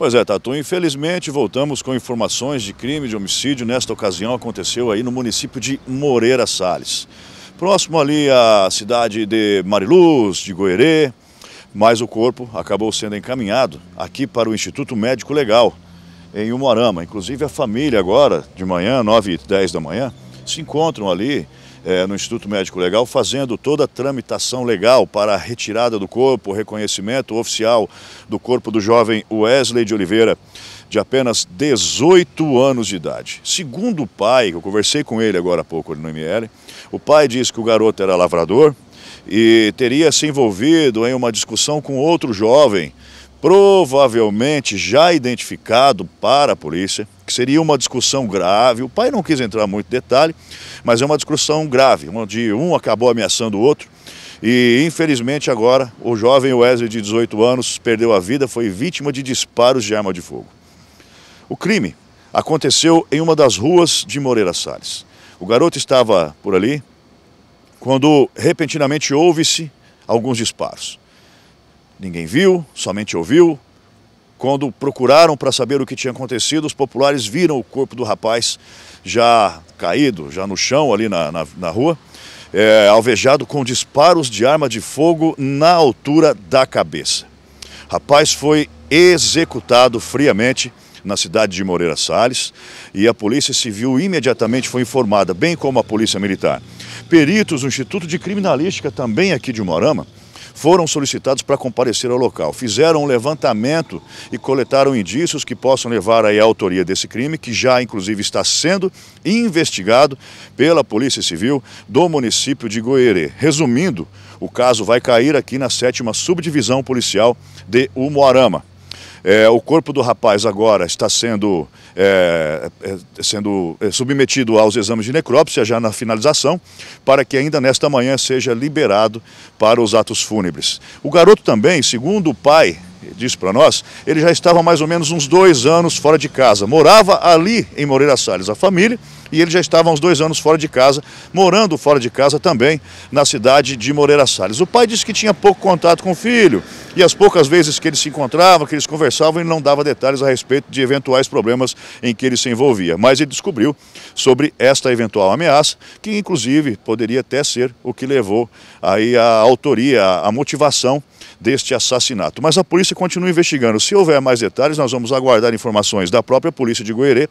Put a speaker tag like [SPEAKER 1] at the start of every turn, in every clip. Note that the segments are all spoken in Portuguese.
[SPEAKER 1] Pois é, Tatu, infelizmente voltamos com informações de crime de homicídio. Nesta ocasião aconteceu aí no município de Moreira Salles. Próximo ali à cidade de Mariluz, de Goerê, mas o corpo acabou sendo encaminhado aqui para o Instituto Médico Legal, em Umuarama. Inclusive a família agora, de manhã, 9 h 10 da manhã, se encontram ali é, no Instituto Médico Legal, fazendo toda a tramitação legal para a retirada do corpo, reconhecimento oficial do corpo do jovem Wesley de Oliveira, de apenas 18 anos de idade. Segundo o pai, eu conversei com ele agora há pouco no ML, o pai disse que o garoto era lavrador e teria se envolvido em uma discussão com outro jovem provavelmente já identificado para a polícia, que seria uma discussão grave. O pai não quis entrar muito em detalhe, mas é uma discussão grave, onde um acabou ameaçando o outro. E infelizmente agora o jovem Wesley de 18 anos perdeu a vida, foi vítima de disparos de arma de fogo. O crime aconteceu em uma das ruas de Moreira Salles. O garoto estava por ali quando repentinamente houve-se alguns disparos. Ninguém viu, somente ouviu. Quando procuraram para saber o que tinha acontecido, os populares viram o corpo do rapaz já caído, já no chão ali na, na, na rua, é, alvejado com disparos de arma de fogo na altura da cabeça. Rapaz foi executado friamente na cidade de Moreira Salles e a Polícia Civil imediatamente foi informada, bem como a Polícia Militar. Peritos do Instituto de Criminalística também aqui de Morama foram solicitados para comparecer ao local. Fizeram um levantamento e coletaram indícios que possam levar aí à autoria desse crime, que já inclusive está sendo investigado pela Polícia Civil do município de Goerê. Resumindo, o caso vai cair aqui na sétima subdivisão policial de Umuarama. É, o corpo do rapaz agora está sendo, é, é sendo é, submetido aos exames de necrópsia, já na finalização, para que ainda nesta manhã seja liberado para os atos fúnebres. O garoto também, segundo o pai, disse para nós, ele já estava mais ou menos uns dois anos fora de casa. Morava ali em Moreira Salles, a família, e ele já estava uns dois anos fora de casa, morando fora de casa também, na cidade de Moreira Salles. O pai disse que tinha pouco contato com o filho, e as poucas vezes que eles se encontravam, que eles conversavam, ele não dava detalhes a respeito de eventuais problemas em que ele se envolvia. Mas ele descobriu sobre esta eventual ameaça, que inclusive poderia até ser o que levou aí a autoria, a motivação deste assassinato. Mas a polícia continua investigando. Se houver mais detalhes, nós vamos aguardar informações da própria polícia de Goerê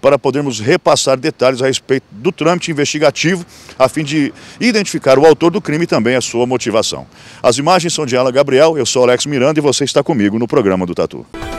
[SPEAKER 1] para podermos repassar detalhes a respeito do trâmite investigativo, a fim de identificar o autor do crime e também a sua motivação. As imagens são de Ala Gabriel, eu sou sou Alex Miranda e você está comigo no programa do Tatu.